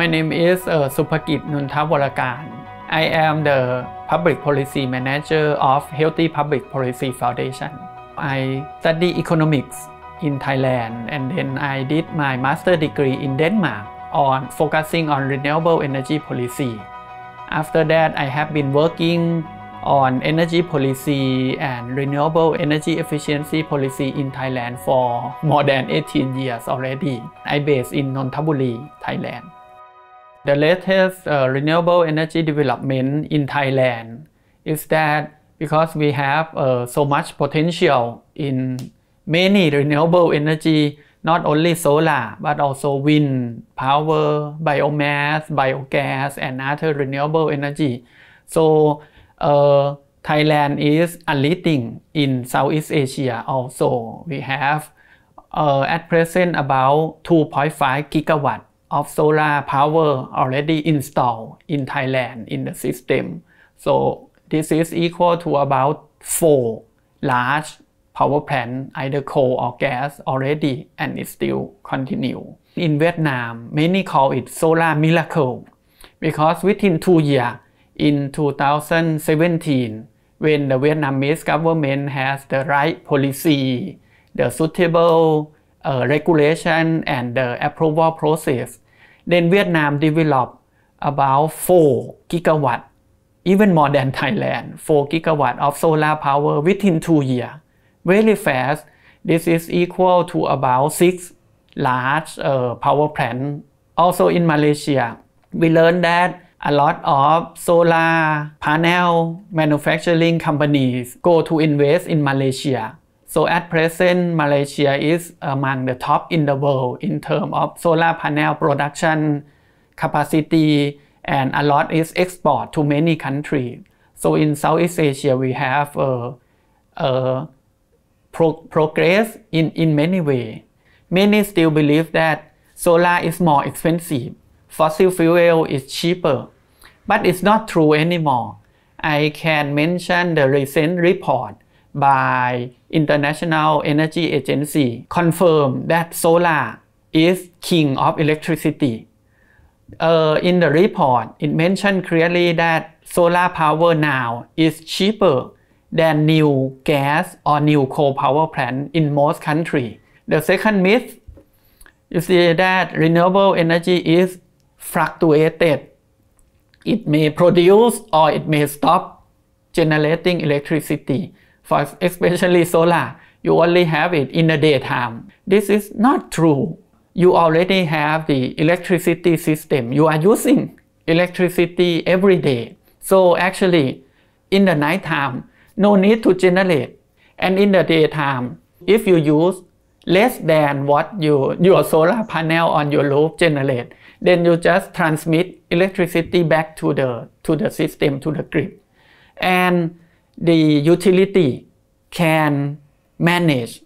My name is uh, Supakit Nuntavolakan. I am the Public Policy Manager of Healthy Public Policy Foundation. I study economics in Thailand and then I did my master degree in Denmark on focusing on renewable energy policy. After that, I have been working on energy policy and renewable energy efficiency policy in Thailand for more than 18 years already. I based in Nonthaburi, Thailand. The latest uh, renewable energy development in Thailand is that because we have uh, so much potential in many renewable energy, not only solar, but also wind, power, biomass, biogas, and other renewable energy. So uh, Thailand is a leading in Southeast Asia also. We have uh, at present about 2.5 gigawatt of solar power already installed in Thailand in the system. So this is equal to about four large power plant, either coal or gas already, and it still continue. In Vietnam, many call it solar miracle because within two years, in 2017, when the Vietnamese government has the right policy, the suitable uh, regulation and the uh, approval process, then Vietnam developed about 4 gigawatt, even more than Thailand, 4 gigawatt of solar power within 2 years. Very fast, this is equal to about 6 large uh, power plant. Also in Malaysia, we learned that a lot of solar panel manufacturing companies go to invest in Malaysia so at present, Malaysia is among the top in the world in terms of solar panel production capacity and a lot is exported to many countries. So in Southeast Asia, we have a, uh, a uh, pro progress in, in many ways. Many still believe that solar is more expensive, fossil fuel is cheaper, but it's not true anymore. I can mention the recent report by International Energy Agency confirmed that solar is king of electricity. Uh, in the report, it mentioned clearly that solar power now is cheaper than new gas or new coal power plant in most countries. The second myth, you see that renewable energy is fluctuated. It may produce or it may stop generating electricity for especially solar, you only have it in the daytime. This is not true. You already have the electricity system. You are using electricity every day. So actually, in the nighttime, no need to generate. And in the daytime, if you use less than what you, your solar panel on your roof generate, then you just transmit electricity back to the, to the system, to the grid. And the utility can manage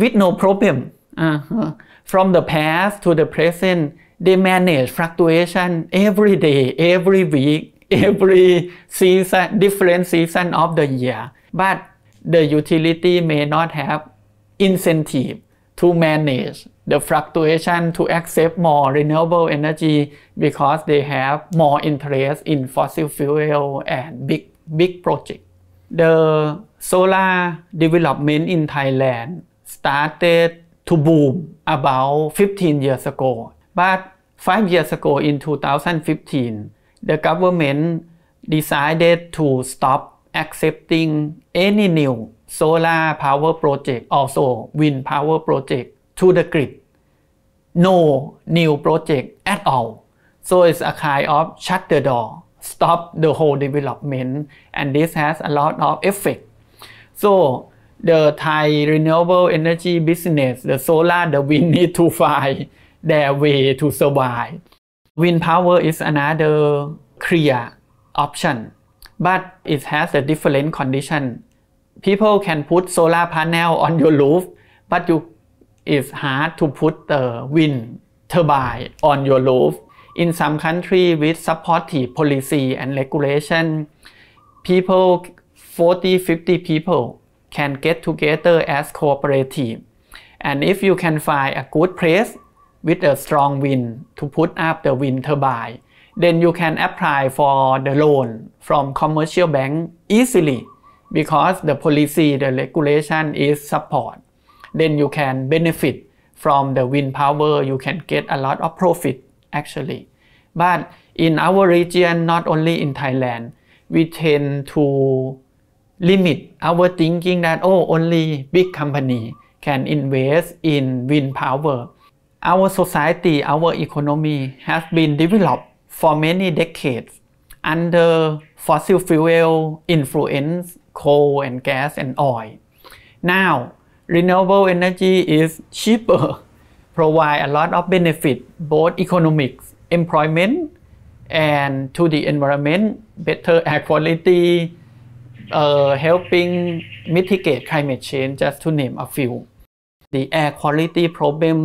with no problem uh -huh. from the past to the present they manage fluctuation every day every week every season different season of the year but the utility may not have incentive to manage the fluctuation to accept more renewable energy because they have more interest in fossil fuel and big big project the solar development in Thailand started to boom about 15 years ago. But five years ago in 2015, the government decided to stop accepting any new solar power project, also wind power project to the grid. No new project at all. So it's a kind of shut the door stop the whole development and this has a lot of effect. So the Thai renewable energy business, the solar, the wind need to find their way to survive. Wind power is another clear option, but it has a different condition. People can put solar panel on your roof, but you, it's hard to put the wind turbine on your roof in some country with supportive policy and regulation, people 40, 50 people can get together as cooperative. And if you can find a good place with a strong wind to put up the wind turbine, then you can apply for the loan from commercial bank easily because the policy, the regulation is support. Then you can benefit from the wind power, you can get a lot of profit actually. But in our region, not only in Thailand, we tend to limit our thinking that oh, only big company can invest in wind power. Our society, our economy has been developed for many decades under fossil fuel influence, coal and gas and oil. Now, renewable energy is cheaper provide a lot of benefit, both economic, employment, and to the environment, better air quality, uh, helping mitigate climate change, just to name a few. The air quality problem,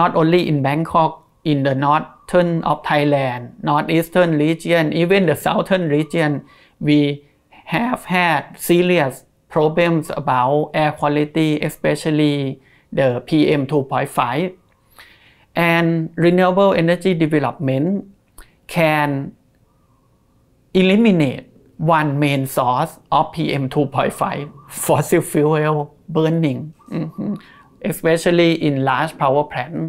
not only in Bangkok, in the northern of Thailand, northeastern region, even the southern region, we have had serious problems about air quality, especially the PM 2.5. And renewable energy development can eliminate one main source of PM 2.5, fossil fuel burning, mm -hmm. especially in large power plants.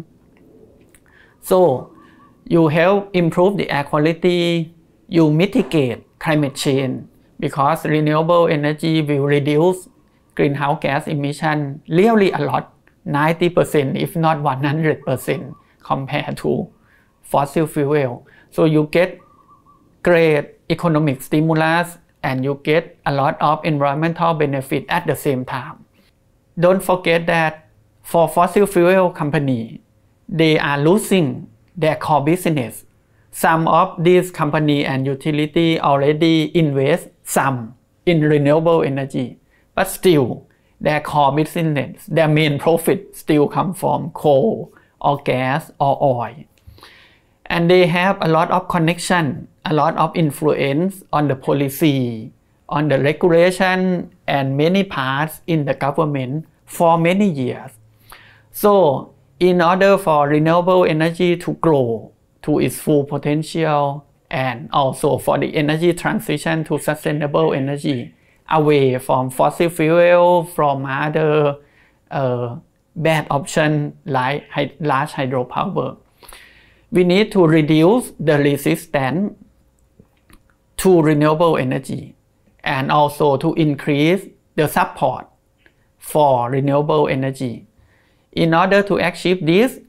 So you help improve the air quality, you mitigate climate change because renewable energy will reduce greenhouse gas emission really a lot 90%, if not 100% compared to fossil fuel. So you get great economic stimulus and you get a lot of environmental benefit at the same time. Don't forget that for fossil fuel company, they are losing their core business. Some of these company and utility already invest some in renewable energy, but still their core business, their main profit still come from coal or gas or oil. And they have a lot of connection, a lot of influence on the policy, on the regulation and many parts in the government for many years. So in order for renewable energy to grow to its full potential and also for the energy transition to sustainable energy, away from fossil fuel, from other uh, bad option like large hydropower. We need to reduce the resistance to renewable energy and also to increase the support for renewable energy. In order to achieve this,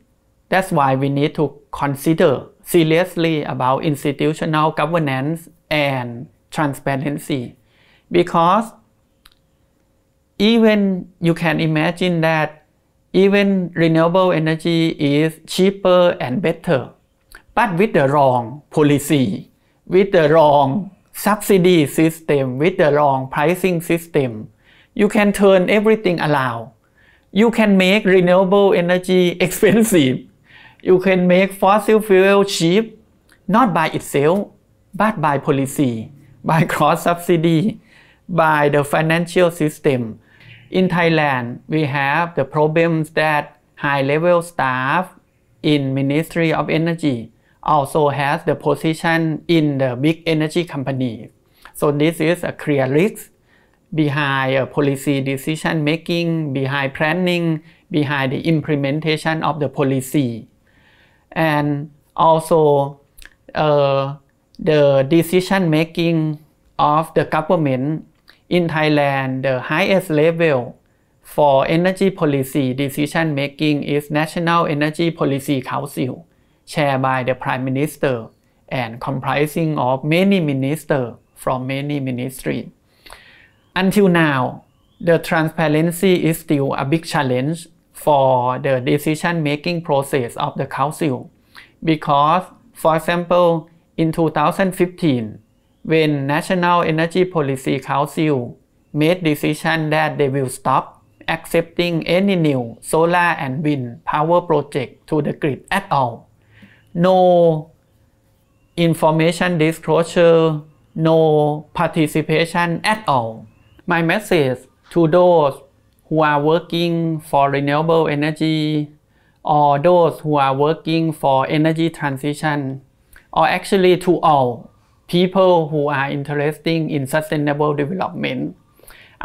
that's why we need to consider seriously about institutional governance and transparency because even you can imagine that even renewable energy is cheaper and better but with the wrong policy with the wrong subsidy system with the wrong pricing system you can turn everything around you can make renewable energy expensive you can make fossil fuel cheap not by itself but by policy by cross subsidy by the financial system. In Thailand, we have the problems that high-level staff in Ministry of Energy also has the position in the big energy company. So this is a clear risk behind policy decision making, behind planning, behind the implementation of the policy. And also uh, the decision making of the government in Thailand, the highest level for energy policy decision making is National Energy Policy Council, chaired by the Prime Minister and comprising of many ministers from many ministries. Until now, the transparency is still a big challenge for the decision making process of the council because, for example, in 2015, when National Energy Policy Council made decision that they will stop accepting any new solar and wind power project to the grid at all. No information disclosure, no participation at all. My message to those who are working for renewable energy or those who are working for energy transition or actually to all people who are interested in sustainable development.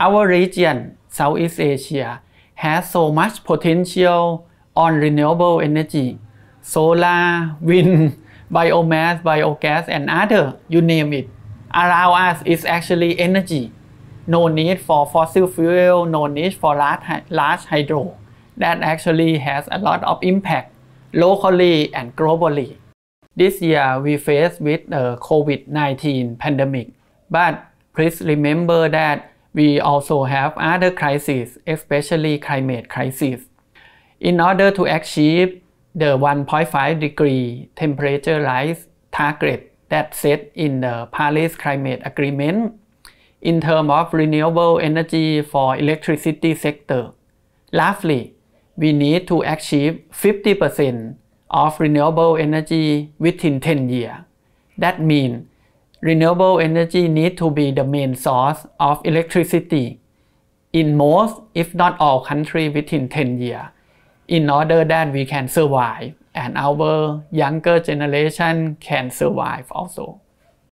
Our region, Southeast Asia, has so much potential on renewable energy, solar, wind, biomass, biogas, and other, you name it. Around us is actually energy. No need for fossil fuel, no need for large, large hydro. That actually has a lot of impact locally and globally. This year we faced with the COVID-19 pandemic, but please remember that we also have other crises, especially climate crisis. In order to achieve the 1.5 degree temperature rise target that set in the Paris Climate Agreement in terms of renewable energy for electricity sector, lastly, we need to achieve 50% of renewable energy within 10 years. That means renewable energy need to be the main source of electricity in most, if not all countries within 10 years in order that we can survive and our younger generation can survive also.